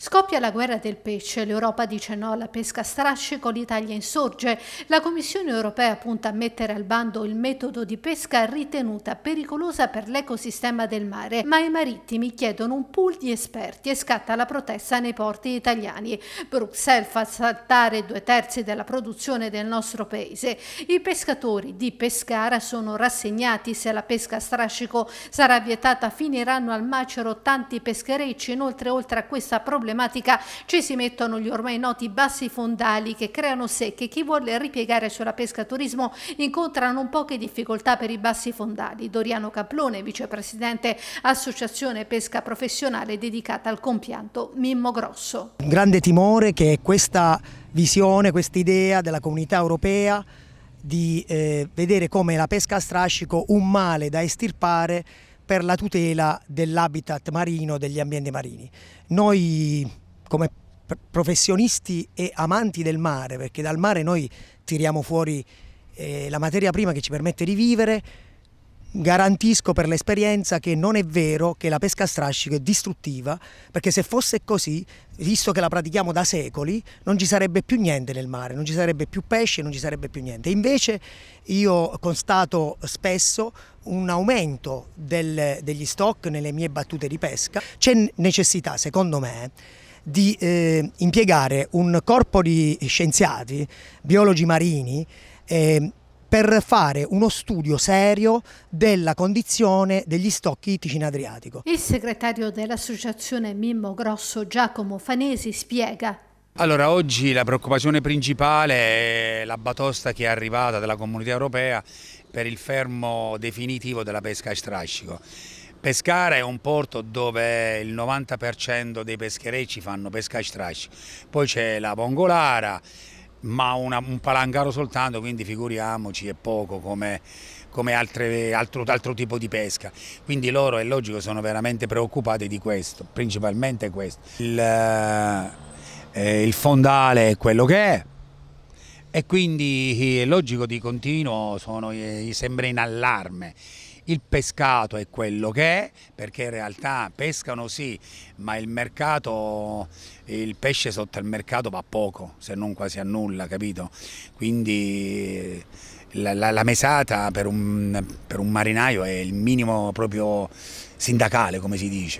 Scoppia la guerra del pesce, l'Europa dice no alla pesca strascico, l'Italia insorge. La Commissione europea punta a mettere al bando il metodo di pesca ritenuta pericolosa per l'ecosistema del mare, ma i marittimi chiedono un pool di esperti e scatta la protesta nei porti italiani. Bruxelles fa saltare due terzi della produzione del nostro paese. I pescatori di Pescara sono rassegnati se la pesca strascico sarà vietata finiranno al macero tanti pescherecci, inoltre oltre a questa problematica problematica ci si mettono gli ormai noti bassi fondali che creano secche. Chi vuole ripiegare sulla pesca turismo incontra non poche difficoltà per i bassi fondali. Doriano Caplone, vicepresidente Associazione Pesca Professionale dedicata al compianto Mimmo Grosso. Un grande timore che questa visione, questa idea della comunità europea di eh, vedere come la pesca a strascico un male da estirpare per la tutela dell'habitat marino, degli ambienti marini. Noi come professionisti e amanti del mare, perché dal mare noi tiriamo fuori eh, la materia prima che ci permette di vivere, garantisco per l'esperienza che non è vero che la pesca a strascico è distruttiva, perché se fosse così, visto che la pratichiamo da secoli, non ci sarebbe più niente nel mare, non ci sarebbe più pesce, non ci sarebbe più niente. Invece io constato spesso un aumento del, degli stock nelle mie battute di pesca. C'è necessità, secondo me, di eh, impiegare un corpo di scienziati, biologi marini, eh, per fare uno studio serio della condizione degli stocchi ittici in Adriatico. Il segretario dell'associazione Mimmo Grosso Giacomo Fanesi spiega allora, oggi la preoccupazione principale è la batosta che è arrivata dalla comunità europea per il fermo definitivo della pesca a strascico. Pescara è un porto dove il 90% dei pescherecci fanno pesca a strascico, poi c'è la Vongolara, ma una, un palangaro soltanto, quindi figuriamoci è poco come, come altre, altro, altro, tipo di pesca. Quindi loro, è logico, sono veramente preoccupati di questo, principalmente questo. Il, eh, eh il fondale è quello che è e quindi eh, è logico di continuo sono, eh, sembra in allarme il pescato è quello che è, perché in realtà pescano sì, ma il mercato, il pesce sotto il mercato va poco, se non quasi a nulla, capito? Quindi la, la, la mesata per un, per un marinaio è il minimo proprio sindacale, come si dice.